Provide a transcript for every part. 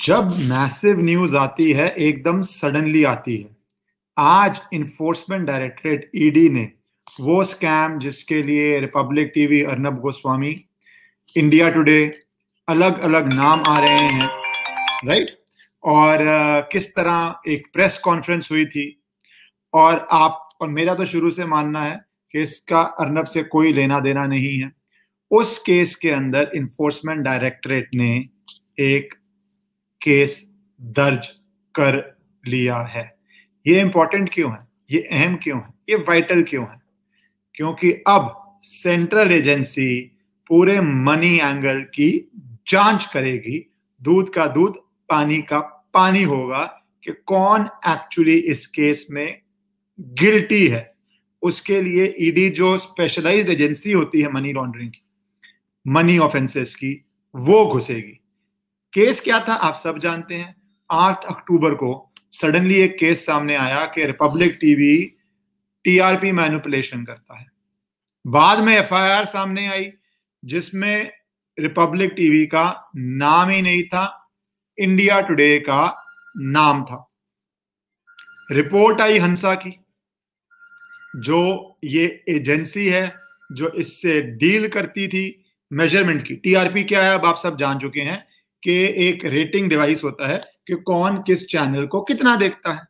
जब massive news आती है एकदम सडनली आती है आज इन्फोर्समेंट डायरेक्टरेट ईडी ने वो स्कैम जिसके लिए Republic TV Arnab Goswami India Today अलग अलग नाम आ रहे हैं राइट और किस तरह एक प्रेस कॉन्फ्रेंस हुई थी और आप और मेरा तो शुरू से मानना है कि इसका अर्नब से कोई लेना देना नहीं है उस केस के अंदर इन्फोर्समेंट डायरेक्टरेट ने एक केस दर्ज कर लिया है ये इंपॉर्टेंट क्यों है ये अहम क्यों है ये वाइटल क्यों है क्योंकि अब सेंट्रल एजेंसी पूरे मनी एंगल की जांच करेगी दूध का दूध पानी का पानी होगा कि कौन एक्चुअली इस केस में गिल्टी है उसके लिए ईडी e जो स्पेशलाइज्ड एजेंसी होती है मनी लॉन्ड्रिंग की मनी ऑफेंसेस की वो घुसेगी केस क्या था आप सब जानते हैं आठ अक्टूबर को सडनली एक केस सामने आया कि रिपब्लिक टीवी टीआरपी मैनुपुलेशन करता है बाद में एफआईआर सामने आई जिसमें रिपब्लिक टीवी का नाम ही नहीं था इंडिया टुडे का नाम था रिपोर्ट आई हंसा की जो ये एजेंसी है जो इससे डील करती थी मेजरमेंट की टीआरपी क्या है अब आप सब जान चुके हैं के एक रेटिंग डिवाइस होता है कि कौन किस चैनल को कितना देखता है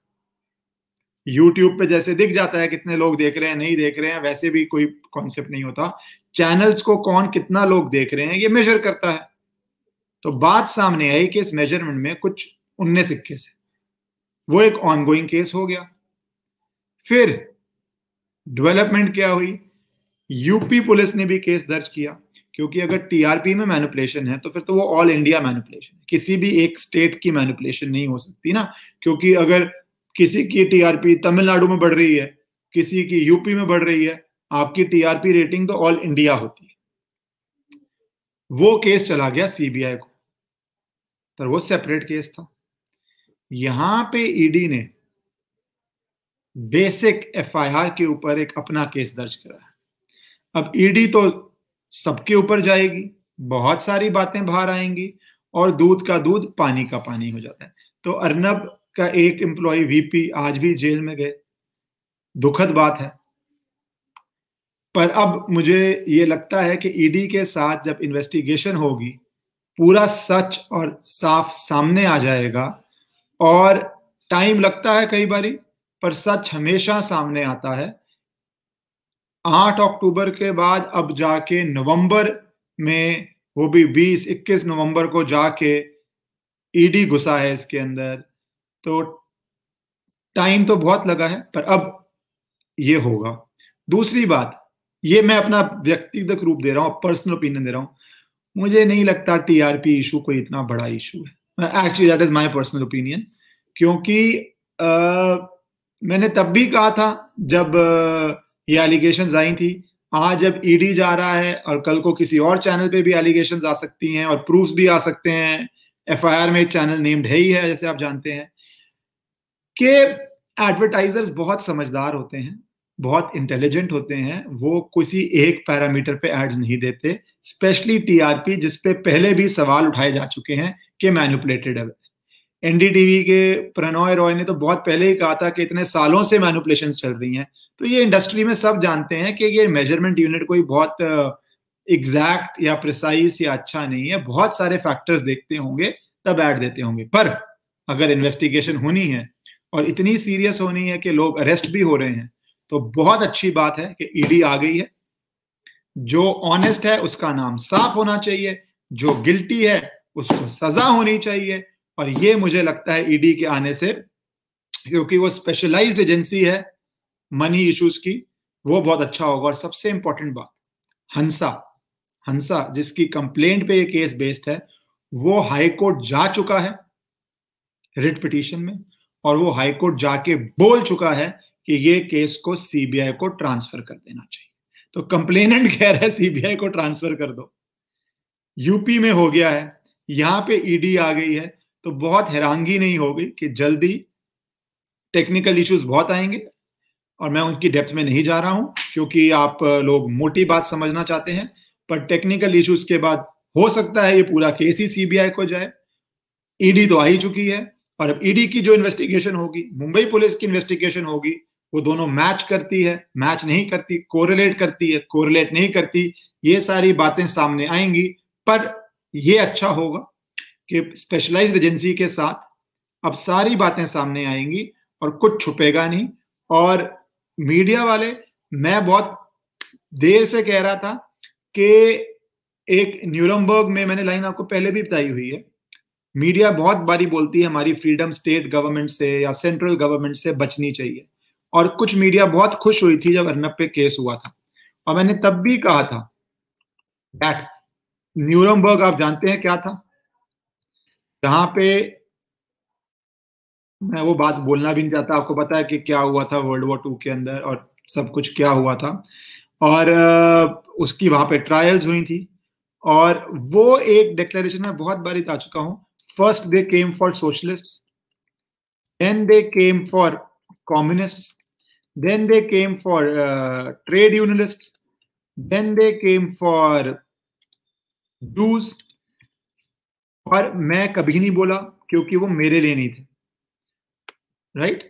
यूट्यूब पे जैसे दिख जाता है कितने लोग देख रहे हैं नहीं देख रहे हैं वैसे भी कोई कॉन्सेप्ट नहीं होता चैनल्स को कौन कितना लोग देख रहे हैं ये मेजर करता है तो बात सामने आई कि इस मेजरमेंट में कुछ उन्नीस इक्कीस से वो एक ऑनगोइंग केस हो गया फिर डेवलपमेंट क्या हुई यूपी पुलिस ने भी केस दर्ज किया क्योंकि अगर टीआरपी में मैनुपलेशन है तो फिर तो वो ऑल इंडिया मैनुपलेशन है किसी भी एक स्टेट की मैनुपलेशन नहीं हो सकती ना क्योंकि अगर किसी की टीआरपी तमिलनाडु में बढ़ रही है किसी की यूपी में बढ़ रही है आपकी टीआरपी रेटिंग तो ऑल इंडिया होती है वो केस चला गया सीबीआई को पर वो सेपरेट केस था यहां पे ईडी e ने बेसिक एफआईआर के ऊपर एक अपना केस दर्ज करा अब ईडी e तो सबके ऊपर जाएगी बहुत सारी बातें बाहर आएंगी और दूध का दूध पानी का पानी हो जाता है तो अर्नब का एक एम्प्लॉय वीपी आज भी जेल में गए दुखद बात है पर अब मुझे ये लगता है कि ईडी e के साथ जब इन्वेस्टिगेशन होगी पूरा सच और साफ सामने आ जाएगा और टाइम लगता है कई बारी पर सच हमेशा सामने आता है आठ अक्टूबर के बाद अब जाके नवंबर में वो भी बीस इक्कीस नवंबर को जाके ईडी घुसा है इसके अंदर तो टाइम तो बहुत लगा है पर अब ये होगा दूसरी बात ये मैं अपना व्यक्तिगत रूप दे रहा हूँ पर्सनल ओपिनियन दे रहा हूँ मुझे नहीं लगता टीआरपी इशू कोई इतना बड़ा इशू है actually that is my personal opinion क्योंकि आ, मैंने तब भी कहा था जब आ, ये एलिगेशन आई थी आज जब ईडी e जा रहा है और कल को किसी और चैनल पे भी एलिगेशन आ सकती हैं और प्रूफ भी आ सकते हैं एफ में एक चैनल नेम्ड है ही है जैसे आप जानते हैं कि एडवर्टाइजर्स बहुत समझदार होते हैं बहुत इंटेलिजेंट होते हैं वो किसी एक पैरामीटर पे एड्स नहीं देते स्पेशली टीआरपी जिसपे पहले भी सवाल उठाए जा चुके हैं कि मैन्युपुलेटेड है एनडीटीवी के प्रणॉय रॉय ने तो बहुत पहले ही कहा था कि इतने सालों से मैनुपलेशन चल रही हैं तो ये इंडस्ट्री में सब जानते हैं कि ये मेजरमेंट यूनिट कोई बहुत एग्जैक्ट uh, या प्रिसाइज या अच्छा नहीं है बहुत सारे फैक्टर्स देखते होंगे तब ऐड देते होंगे पर अगर इन्वेस्टिगेशन होनी है और इतनी सीरियस होनी है कि लोग अरेस्ट भी हो रहे हैं तो बहुत अच्छी बात है कि ईडी e आ गई है जो ऑनेस्ट है उसका नाम साफ होना चाहिए जो गिल्टी है उसको सजा होनी चाहिए और ये मुझे लगता है ईडी e के आने से क्योंकि वो स्पेशलाइज्ड एजेंसी है मनी इश्यूज की वो बहुत अच्छा होगा और सबसे इंपॉर्टेंट बात हंसा हंसा जिसकी कंप्लेंट पे ये केस बेस्ड है वो हाई कोर्ट जा चुका है रिट पिटीशन में और वो हाई कोर्ट जाके बोल चुका है कि ये केस को सीबीआई को ट्रांसफर कर देना चाहिए तो कंप्लेनेंट कह रहा है सीबीआई को ट्रांसफर कर दो यूपी में हो गया है यहां पे ईडी e आ गई है तो बहुत हैरानगी नहीं होगी कि जल्दी टेक्निकल इश्यूज बहुत आएंगे और मैं उनकी डेप्थ में नहीं जा रहा हूं क्योंकि आप लोग मोटी बात समझना चाहते हैं पर टेक्निकल इश्यूज के बाद हो सकता है ये पूरा केस ही सीबीआई को जाए ईडी e तो आ ही चुकी है और अब ईडी e की जो इन्वेस्टिगेशन होगी मुंबई पुलिस की इन्वेस्टिगेशन होगी वो दोनों मैच करती है मैच नहीं करती कोरिलेट करती है कोरिलेट नहीं करती ये सारी बातें सामने आएंगी पर ये अच्छा होगा कि स्पेशलाइज एजेंसी के साथ अब सारी बातें सामने आएंगी और कुछ छुपेगा नहीं और मीडिया वाले मैं बहुत देर से कह रहा था कि एक न्यूरमबर्ग में मैंने लाइन आपको पहले भी बताई हुई है मीडिया बहुत बारी बोलती है हमारी फ्रीडम स्टेट गवर्नमेंट से या सेंट्रल गवर्नमेंट से बचनी चाहिए और कुछ मीडिया बहुत खुश हुई थी जब अर्नब पे केस हुआ था और मैंने तब भी कहा था दैट न्यूरमबर्ग आप जानते हैं क्या था जहां पे मैं वो बात बोलना भी नहीं चाहता आपको पता है कि क्या हुआ था वर्ल्ड वॉर टू के अंदर और सब कुछ क्या हुआ था और उसकी वहां पे ट्रायल्स हुई थी और वो एक डिक्लेरेशन में बहुत बारी आ चुका हूँ first they came for socialist then they came for communist then they came for trade unionist then they came for Jews पर मैं कभी नहीं बोला क्योंकि वो मेरे लिए नहीं थे राइट right?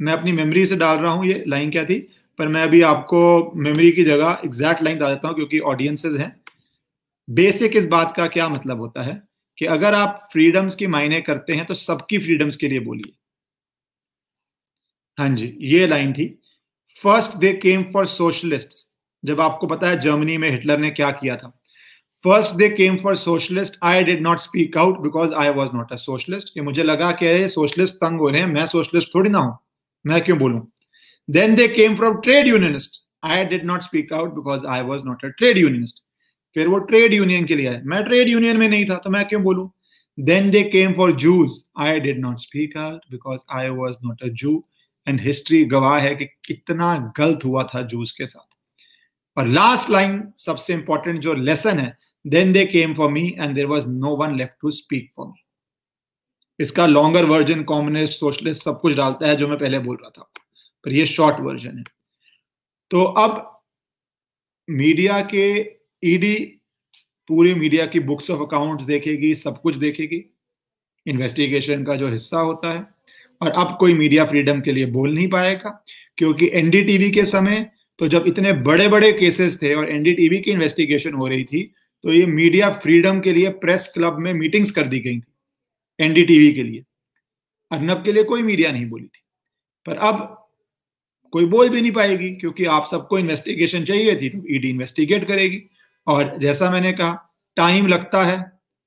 मैं अपनी मेमोरी से डाल रहा हूं ये लाइन क्या थी पर मैं अभी आपको मेमोरी की जगह एग्जैक्ट लाइन डाल देता हूं क्योंकि ऑडियंसेस हैं बेसिक इस बात का क्या मतलब होता है कि अगर आप फ्रीडम्स की मायने करते हैं तो सबकी फ्रीडम्स के लिए बोलिए हाँ जी ये लाइन थी first they came for socialist जब आपको पता है जर्मनी में हिटलर ने क्या किया था first they came for socialist I did not speak out because I was not a socialist मुझे लगा कि अरे सोशलिस्ट तंग हो रहे हैं मैं सोशलिस्ट थोड़ी ना हूं मैं क्यों बोलूं then they came from trade unionist I did not speak out because I was not a trade unionist फिर वो ट्रेड यूनियन के लिए आए मैं ट्रेड यूनियन में नहीं था तो मैं क्यों बोलूं then they came for Jews I did not speak out because I was not a Jew and history गवाह है कि कितना गलत हुआ था जूस के साथ और लास्ट लाइन सबसे इंपॉर्टेंट जो लेसन है Then they came for me, and there was no one left to speak for me. इसका लॉन्गर वर्जन कम्युनिस्ट सोशलिस्ट सब कुछ डालता है जो मैं पहले बोल रहा था पर ये शॉर्ट वर्जन है तो अब मीडिया के ईडी e पूरी मीडिया की बुक्स ऑफ अकाउंट्स देखेगी सब कुछ देखेगी इन्वेस्टिगेशन का जो हिस्सा होता है और अब कोई मीडिया फ्रीडम के लिए बोल नहीं पाएगा क्योंकि एनडीटीवी के समय तो जब इतने बड़े बड़े केसेस थे और एनडीटीवी की इन्वेस्टिगेशन हो रही थी तो ये मीडिया फ्रीडम के लिए प्रेस क्लब में मीटिंग्स कर दी गई थी एनडीटीवी के लिए अर्नब के लिए कोई मीडिया नहीं बोली थी पर अब कोई बोल भी नहीं पाएगी क्योंकि आप सबको इन्वेस्टिगेशन चाहिए थी तो ईडी e इन्वेस्टिगेट करेगी और जैसा मैंने कहा टाइम लगता है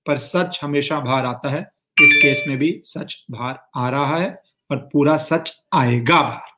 पर सच हमेशा बाहर आता है इस केस में भी सच बाहर आ रहा है और पूरा सच आएगा बाहर